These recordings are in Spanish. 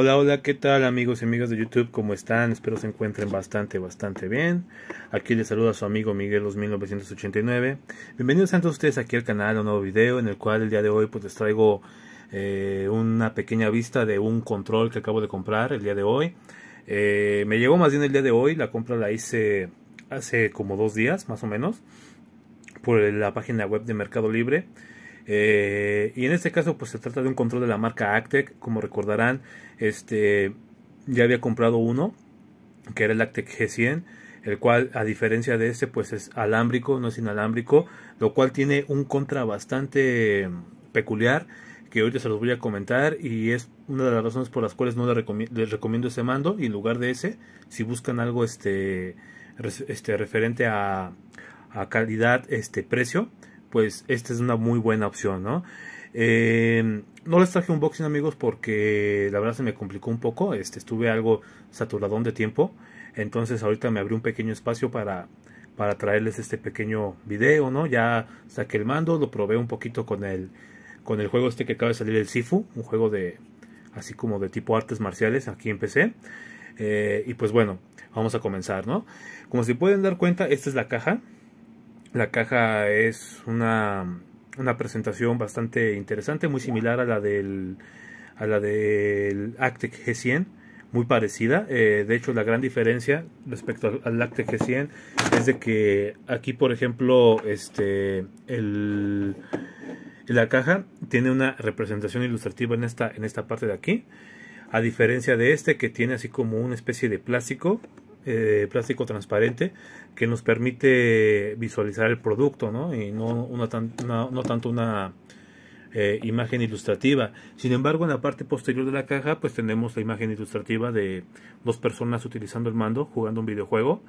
Hola, hola, ¿qué tal amigos y amigas de YouTube? ¿Cómo están? Espero se encuentren bastante, bastante bien. Aquí les saluda su amigo Miguel 1989. Bienvenidos a todos ustedes aquí al canal a un nuevo video en el cual el día de hoy pues les traigo eh, una pequeña vista de un control que acabo de comprar el día de hoy. Eh, me llegó más bien el día de hoy, la compra la hice hace como dos días más o menos por la página web de Mercado Libre. Eh, y en este caso, pues se trata de un control de la marca Actec. Como recordarán, este ya había comprado uno, que era el Actec G100, el cual, a diferencia de este, pues es alámbrico, no es inalámbrico, lo cual tiene un contra bastante peculiar que ahorita se los voy a comentar y es una de las razones por las cuales no les, recomiendo ese mando y en lugar de ese si buscan algo este, este referente a, a calidad este precio pues esta es una muy buena opción, ¿no? Eh, no les traje unboxing amigos porque la verdad se me complicó un poco, este, estuve algo saturadón de tiempo, entonces ahorita me abrí un pequeño espacio para, para traerles este pequeño video, ¿no? Ya saqué el mando, lo probé un poquito con el, con el juego este que acaba de salir, el Sifu, un juego de así como de tipo artes marciales, aquí empecé. Eh, y pues bueno, vamos a comenzar, ¿no? Como se pueden dar cuenta, esta es la caja, la caja es una, presentación bastante interesante, muy similar a la del, a la del Actec G100 muy parecida. Eh, de hecho, la gran diferencia respecto al, Actec G100 es de que aquí, por ejemplo, este, el, la caja tiene una representación ilustrativa en esta, en esta parte de aquí. A diferencia de este que tiene así como una especie de plástico eh, plástico transparente que nos permite visualizar el producto, ¿no? Y no, no tanto una eh, imagen ilustrativa. Sin embargo, en la parte posterior de la caja, pues tenemos la imagen ilustrativa de dos personas utilizando el mando, jugando un videojuego,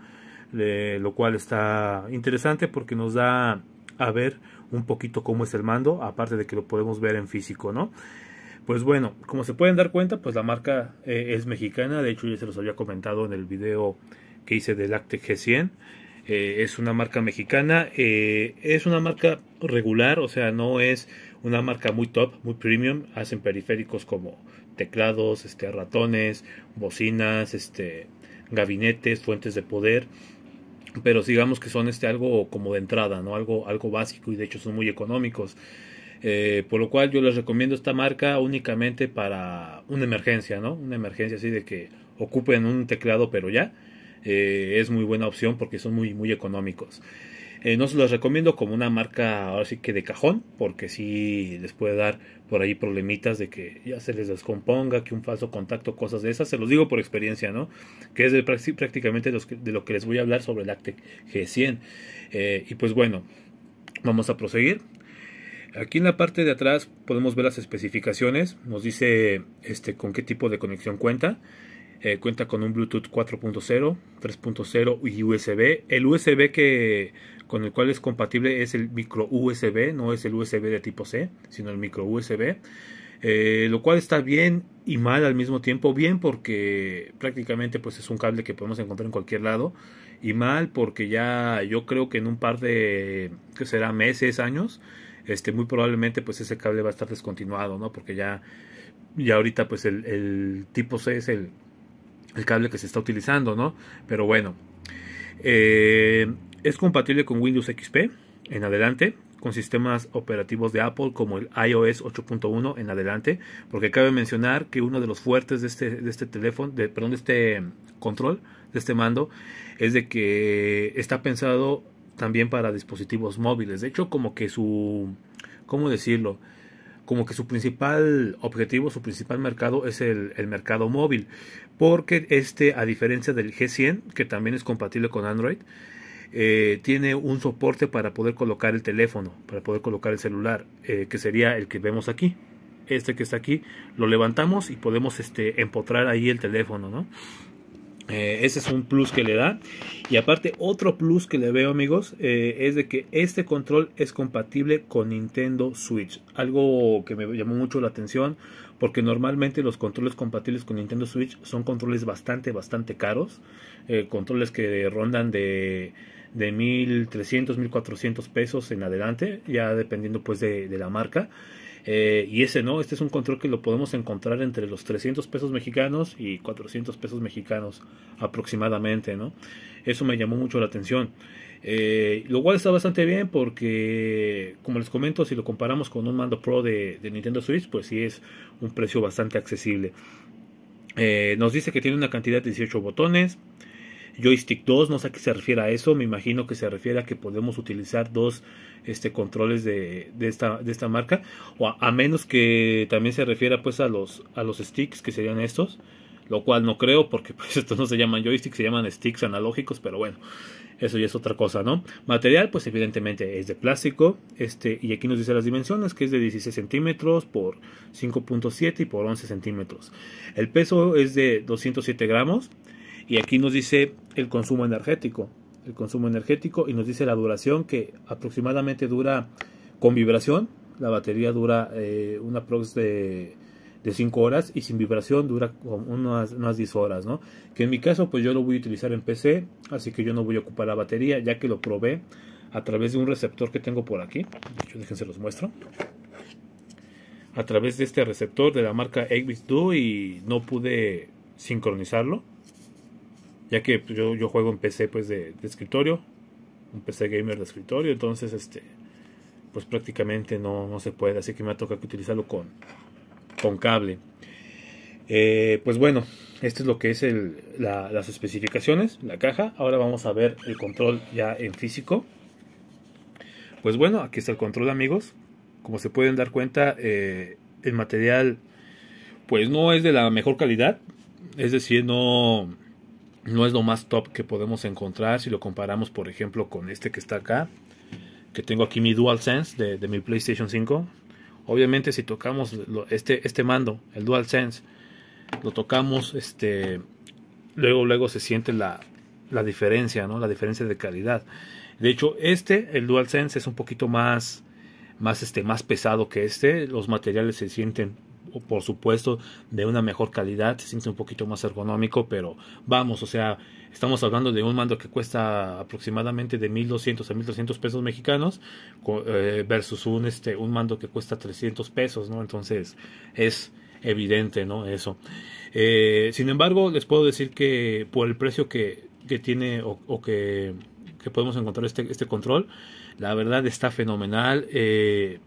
lo cual está interesante porque nos da a ver un poquito cómo es el mando, aparte de que lo podemos ver en físico, ¿no? Pues bueno, como se pueden dar cuenta, pues la marca eh, es mexicana, de hecho ya se los había comentado en el video que hice del Acte G100. Eh, es una marca mexicana, eh, es una marca regular, o sea, no es una marca muy top, muy premium. Hacen periféricos como teclados, este, ratones, bocinas, este, gabinetes, fuentes de poder. Pero digamos que son este algo como de entrada, ¿no? Algo, algo básico y de hecho son muy económicos. Eh, por lo cual yo les recomiendo esta marca únicamente para una emergencia, ¿no? Una emergencia así de que ocupen un teclado pero ya. Eh, es muy buena opción porque son muy, muy económicos. Eh, no se los recomiendo como una marca ahora sí que de cajón, porque sí les puede dar por ahí problemitas de que ya se les descomponga, que un falso contacto, cosas de esas. Se los digo por experiencia, ¿no? Que es prácticamente de lo que les voy a hablar sobre el Actec G100. y pues bueno, vamos a proseguir. Aquí en la parte de atrás podemos ver las especificaciones, nos dice este, con qué tipo de conexión cuenta. Eh, cuenta con un Bluetooth 4.0, 3.0 y USB. El USB que, con el cual es compatible es el micro USB, no es el USB de tipo C, sino el micro USB. Eh, lo cual está bien y mal al mismo tiempo. Bien porque prácticamente pues, es un cable que podemos encontrar en cualquier lado. Y mal porque ya yo creo que en un par de, que será meses, años, este muy probablemente pues ese cable va a estar descontinuado, ¿no? Porque ya, ya ahorita pues el, tipo C es el, cable que se está utilizando, ¿no? Pero bueno, eh, es compatible con Windows XP en adelante, con sistemas operativos de Apple como el iOS 8.1 en adelante, porque cabe mencionar que uno de los fuertes de este, de este teléfono, de, perdón, de este control, de este mando, es de que está pensado también para dispositivos móviles. De hecho, como que su, ¿cómo decirlo? Como que su principal objetivo, su principal mercado es el, el mercado móvil. Porque este, a diferencia del G100, que también es compatible con Android, eh, tiene un soporte para poder colocar el teléfono, para poder colocar el celular, eh, que sería el que vemos aquí. Este que está aquí, lo levantamos y podemos este, empotrar ahí el teléfono, ¿no? Eh, ese es un plus que le da. Y aparte, otro plus que le veo, amigos, eh, es de que este control es compatible con Nintendo Switch. Algo que me llamó mucho la atención, porque normalmente los controles compatibles con Nintendo Switch son controles bastante, bastante caros. Eh, controles que rondan de, de 1.300, 1.400 pesos en adelante, ya dependiendo pues de, de la marca. Eh, y ese no, este es un control que lo podemos encontrar entre los 300 pesos mexicanos y 400 pesos mexicanos aproximadamente, ¿no? Eso me llamó mucho la atención. Eh, lo cual está bastante bien porque, como les comento, si lo comparamos con un mando Pro de, Nintendo Switch, pues sí es un precio bastante accesible. Eh, nos dice que tiene una cantidad de 18 botones, joystick 2, no sé a qué se refiere a eso, me imagino que se refiere a que podemos utilizar dos este, controles de, de, esta, de esta marca, o a, menos que también se refiera pues a los, a los sticks que serían estos, lo cual no creo porque pues, estos no se llaman joysticks, se llaman sticks analógicos, pero bueno, eso ya es otra cosa, ¿no? Material pues evidentemente es de plástico, este, y aquí nos dice las dimensiones que es de 16 centímetros por 5.7 y por 11 centímetros. El peso es de 207 gramos, y aquí nos dice el consumo energético, el consumo energético y nos dice la duración que aproximadamente dura con vibración, la batería dura eh, una prox de, de 5 horas y sin vibración dura unas, unas 10 horas, ¿no? Que en mi caso pues yo lo voy a utilizar en PC, así que yo no voy a ocupar la batería ya que lo probé a través de un receptor que tengo por aquí, de hecho déjense los muestro a través de este receptor de la marca 8 y no pude sincronizarlo ya que pues, yo, juego en PC pues de, escritorio, un PC gamer de escritorio, entonces este pues prácticamente no, no se puede, así que me ha tocado utilizarlo con, con cable. Eh, pues bueno, esto es lo que es el, las especificaciones, la caja. Ahora vamos a ver el control ya en físico. Pues bueno, aquí está el control amigos. Como se pueden dar cuenta, eh, el material pues no es de la mejor calidad. Es decir, no, no es lo más top que podemos encontrar si lo comparamos, por ejemplo, con este que está acá, que tengo aquí mi DualSense de, de mi PlayStation 5. Obviamente, si tocamos este, este mando, el DualSense, lo tocamos, este, luego, luego se siente la, diferencia, ¿no? La diferencia de calidad. De hecho, este, el DualSense, es un poquito más, más, este, más pesado que este. Los materiales se sienten por supuesto, de una mejor calidad, se siente un poquito más ergonómico, pero vamos, o sea, estamos hablando de un mando que cuesta aproximadamente de 1200 a 1300 pesos mexicanos eh, versus un, este, un mando que cuesta 300 pesos, ¿no? Entonces, es evidente, ¿no? Eso. Eh, sin embargo, les puedo decir que por el precio que, tiene o, que, podemos encontrar este, este control, la verdad está fenomenal. Eh,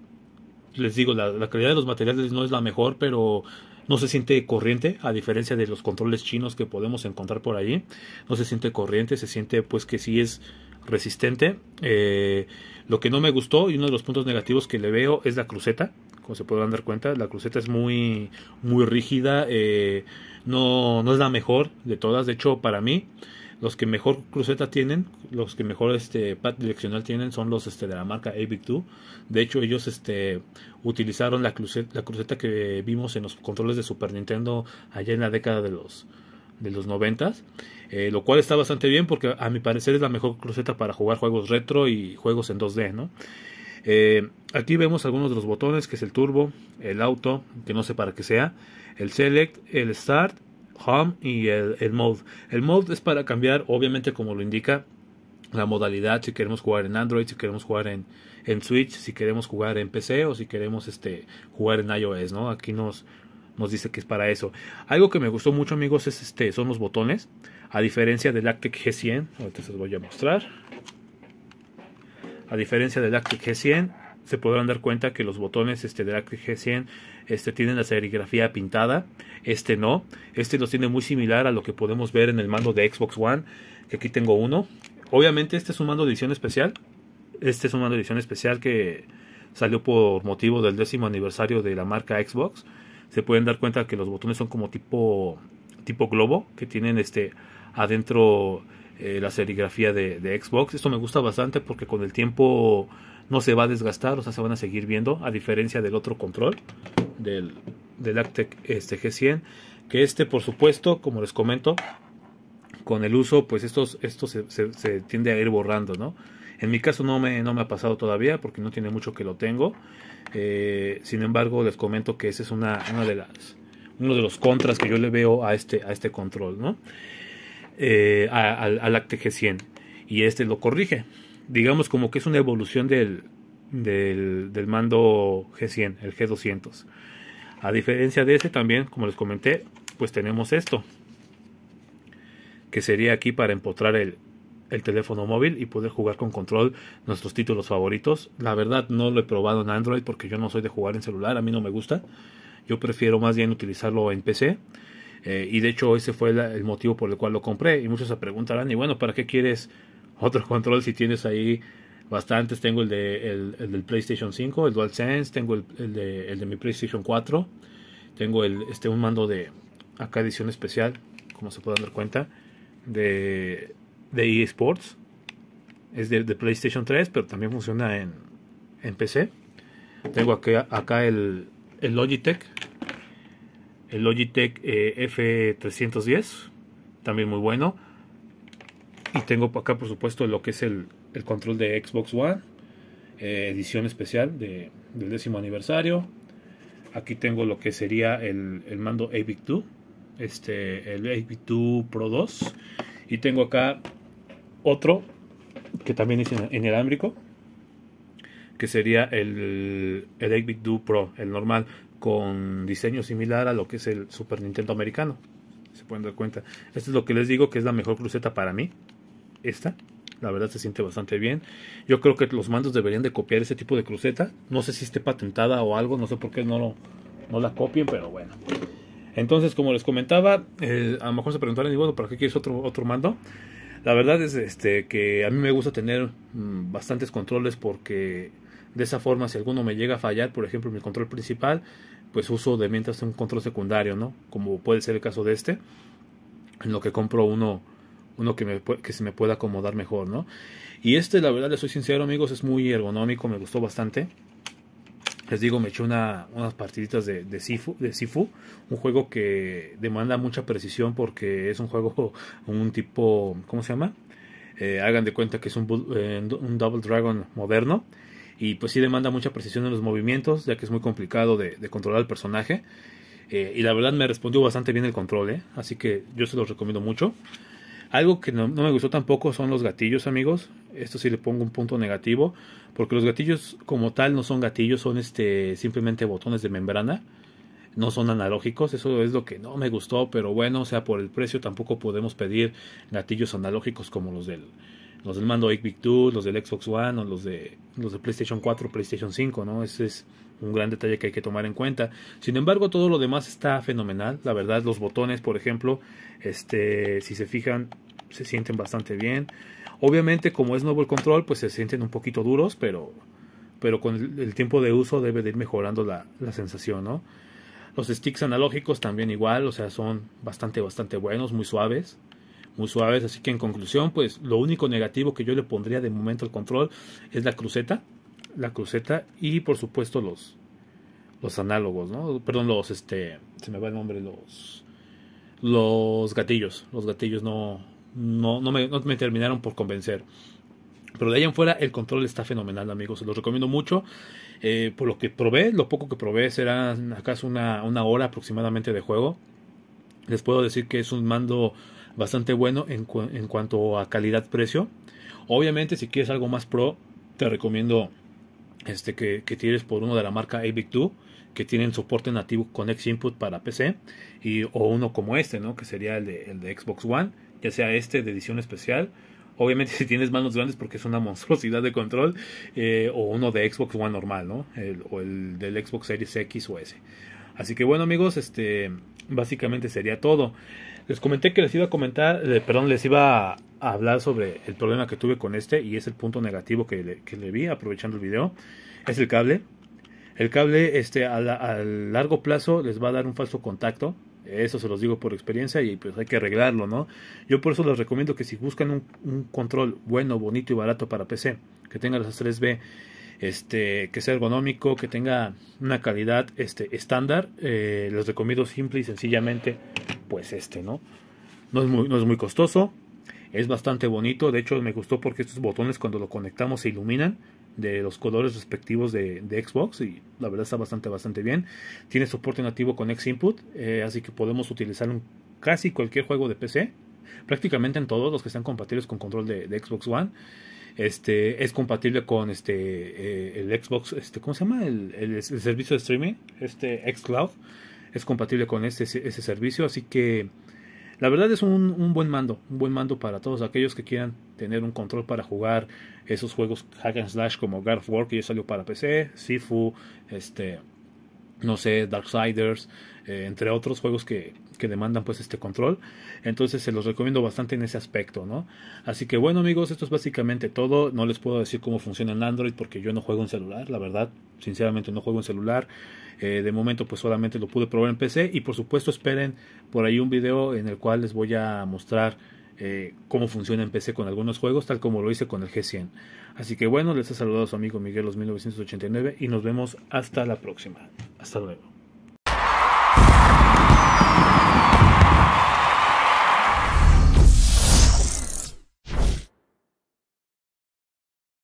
les digo, la, calidad de los materiales no es la mejor, pero no se siente corriente, a diferencia de los controles chinos que podemos encontrar por allí. No se siente corriente, se siente pues que sí es resistente. Eh, lo que no me gustó y uno de los puntos negativos que le veo es la cruceta. Como se podrán dar cuenta, la cruceta es muy, muy rígida. Eh, no, no es la mejor de todas. De hecho, para mí, los que mejor cruceta tienen, los que mejor este pad direccional tienen son los este, de la marca Avic2. De hecho, ellos este, utilizaron la cruceta, la cruceta que vimos en los controles de Super Nintendo allá en la década de los de los 90, eh, lo cual está bastante bien porque a mi parecer es la mejor cruceta para jugar juegos retro y juegos en 2D, ¿no? Eh, aquí vemos algunos de los botones, que es el turbo, el auto, que no sé para qué sea, el select, el start Home y el, Mode. El Mode es para cambiar, obviamente, como lo indica, la modalidad, si queremos jugar en Android, si queremos jugar en, en, Switch, si queremos jugar en PC o si queremos este, jugar en iOS, ¿no? Aquí nos, nos dice que es para eso. Algo que me gustó mucho, amigos, es este, son los botones. A diferencia del Lactic G100, ahorita se los voy a mostrar. A diferencia del Lactic G100, se podrán dar cuenta que los botones este, de la G100 este, tienen la serigrafía pintada, este no, este los tiene muy similar a lo que podemos ver en el mando de Xbox One, que aquí tengo uno. Obviamente este es un mando de edición especial, este es un mando de edición especial que salió por motivo del décimo aniversario de la marca Xbox. Se pueden dar cuenta que los botones son como tipo, tipo globo, que tienen este adentro eh, la serigrafía de, Xbox. Esto me gusta bastante porque con el tiempo no se va a desgastar, o sea, se van a seguir viendo, a diferencia del otro control, del, del Actec este G100, que este, por supuesto, como les comento, con el uso, pues estos, estos se, tiende a ir borrando, ¿no? En mi caso no me, no me ha pasado todavía porque no tiene mucho que lo tengo. Eh, sin embargo, les comento que ese es una, de las, uno de los contras que yo le veo a este, a este control, ¿no? Eh, al, Acte g 100 y este lo corrige. Digamos como que es una evolución del, del, mando G100, el G200. A diferencia de este también, como les comenté, pues tenemos esto. Que sería aquí para empotrar el, el teléfono móvil y poder jugar con control nuestros títulos favoritos. La verdad no lo he probado en Android porque yo no soy de jugar en celular, a mí no me gusta. Yo prefiero más bien utilizarlo en PC eh, y de hecho ese fue el motivo por el cual lo compré. Y muchos se preguntarán, y bueno, ¿para qué quieres otro control si tienes ahí bastantes? Tengo el, de, el, del PlayStation 5, el DualSense, tengo el, de, mi PlayStation 4, tengo el, este, un mando de acá edición especial, como se pueden dar cuenta, de, de eSports. Es de, PlayStation 3, pero también funciona en, en PC. Tengo acá, acá el, el Logitech el Logitech eh, F310, también muy bueno. Y tengo acá, por supuesto, lo que es el, control de Xbox One, eh, edición especial del décimo aniversario. Aquí tengo lo que sería el, el mando AVIC 2, este, el 2 Pro 2. Y tengo acá otro que también es inalámbrico, que sería el, el AVIC 2 Pro, el normal con diseño similar a lo que es el Super Nintendo americano. Se pueden dar cuenta. Esto es lo que les digo que es la mejor cruceta para mí. Esta. La verdad se siente bastante bien. Yo creo que los mandos deberían de copiar ese tipo de cruceta. No sé si esté patentada o algo. No sé por qué no, lo, la copien, pero bueno. Entonces, como les comentaba, eh, a lo mejor se preguntarán. ¿para qué quieres otro, otro mando? La verdad es este, que a mí me gusta tener mm, bastantes controles porque de esa forma, si alguno me llega a fallar, por ejemplo, mi control principal, pues uso de mientras un control secundario, ¿no? Como puede ser el caso de este, en lo que compro uno, uno que, me, que se me pueda acomodar mejor, ¿no? Y este, la verdad, les soy sincero, amigos, es muy ergonómico, me gustó bastante. Les digo, me eché una, unas partiditas de, Sifu, de un juego que demanda mucha precisión porque es un juego, un tipo, ¿cómo se llama? Eh, hagan de cuenta que es un, eh, un Double Dragon moderno y pues sí demanda mucha precisión en los movimientos, ya que es muy complicado de, controlar al personaje. Eh, y la verdad me respondió bastante bien el control, ¿eh? así que yo se los recomiendo mucho. Algo que no, me gustó tampoco son los gatillos, amigos. Esto sí le pongo un punto negativo, porque los gatillos como tal no son gatillos, son este simplemente botones de membrana. No son analógicos, eso es lo que no me gustó, pero bueno, o sea, por el precio tampoco podemos pedir gatillos analógicos como los del, los del mando 8-bit los del Xbox One o los de, los de PlayStation 4, PlayStation 5, ¿no? Ese es un gran detalle que hay que tomar en cuenta. Sin embargo, todo lo demás está fenomenal. La verdad, los botones, por ejemplo, este, si se fijan, se sienten bastante bien. Obviamente, como es nuevo el control, pues se sienten un poquito duros, pero, pero con el, tiempo de uso debe de ir mejorando la, la sensación, ¿no? Los sticks analógicos también igual, o sea, son bastante, bastante buenos, muy suaves muy suaves. Así que en conclusión, pues lo único negativo que yo le pondría de momento al control es la cruceta, la cruceta y por supuesto los los análogos, ¿no? Perdón, los este, se me va el nombre, los los gatillos, los gatillos no no, no, me, no me terminaron por convencer. Pero de ahí en fuera el control está fenomenal, amigos. Se los recomiendo mucho. Eh, por lo que probé, lo poco que probé será acaso una hora aproximadamente de juego. Les puedo decir que es un mando bastante bueno en, cuanto a calidad-precio. Obviamente, si quieres algo más pro, te recomiendo este, que, que tires por uno de la marca abic 2 que tienen soporte nativo con X Input para PC, y, o uno como este, ¿no? que sería el de, Xbox One, ya sea este de edición especial. Obviamente si tienes manos grandes porque es una monstruosidad de control, eh, o uno de Xbox One normal, ¿no? o el del Xbox Series X o S. Así que bueno amigos, este Básicamente sería todo. Les comenté que les iba a comentar, eh, perdón, les iba a hablar sobre el problema que tuve con este y es el punto negativo que le, que le vi aprovechando el video. Es el cable. El cable este, a, largo plazo les va a dar un falso contacto. Eso se los digo por experiencia y pues hay que arreglarlo, ¿no? Yo por eso les recomiendo que si buscan un, un control bueno, bonito y barato para PC, que tenga las 3B este, que sea ergonómico, que tenga una calidad este, estándar. les eh, los recomiendo simple y sencillamente, pues este, ¿no? No es, muy, costoso, es bastante bonito. De hecho, me gustó porque estos botones cuando lo conectamos se iluminan de los colores respectivos de, Xbox y la verdad está bastante bastante bien tiene soporte nativo con X Input eh, así que podemos utilizar en casi cualquier juego de PC prácticamente en todos los que están compatibles con control de Xbox One este, es compatible con este eh, el Xbox, este, ¿cómo se llama? El, el, servicio de streaming, este Xcloud, es compatible con este, ese servicio, así que la verdad es un, un, buen mando, un buen mando para todos aquellos que quieran tener un control para jugar esos juegos hack slash como God War que ya salió para PC, Sifu, este no sé, Darksiders, eh, entre otros juegos que, demandan pues este control. Entonces se los recomiendo bastante en ese aspecto, ¿no? Así que bueno amigos, esto es básicamente todo. No les puedo decir cómo funciona en Android porque yo no juego en celular, la verdad, sinceramente no juego en celular. Eh, de momento pues solamente lo pude probar en PC y por supuesto esperen por ahí un video en el cual les voy a mostrar eh, cómo funciona en PC con algunos juegos, tal como lo hice con el G100. Así que bueno, les ha saludado su amigo Miguel los 1989 y nos vemos hasta la próxima. Hasta luego.